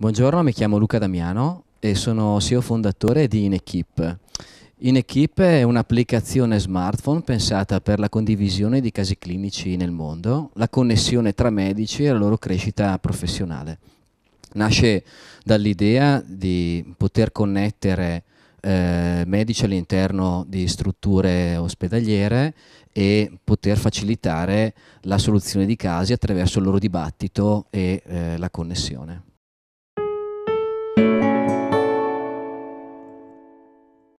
Buongiorno, mi chiamo Luca Damiano e sono CEO fondatore di InEquipe. InEquipe è un'applicazione smartphone pensata per la condivisione di casi clinici nel mondo, la connessione tra medici e la loro crescita professionale. Nasce dall'idea di poter connettere eh, medici all'interno di strutture ospedaliere e poter facilitare la soluzione di casi attraverso il loro dibattito e eh, la connessione.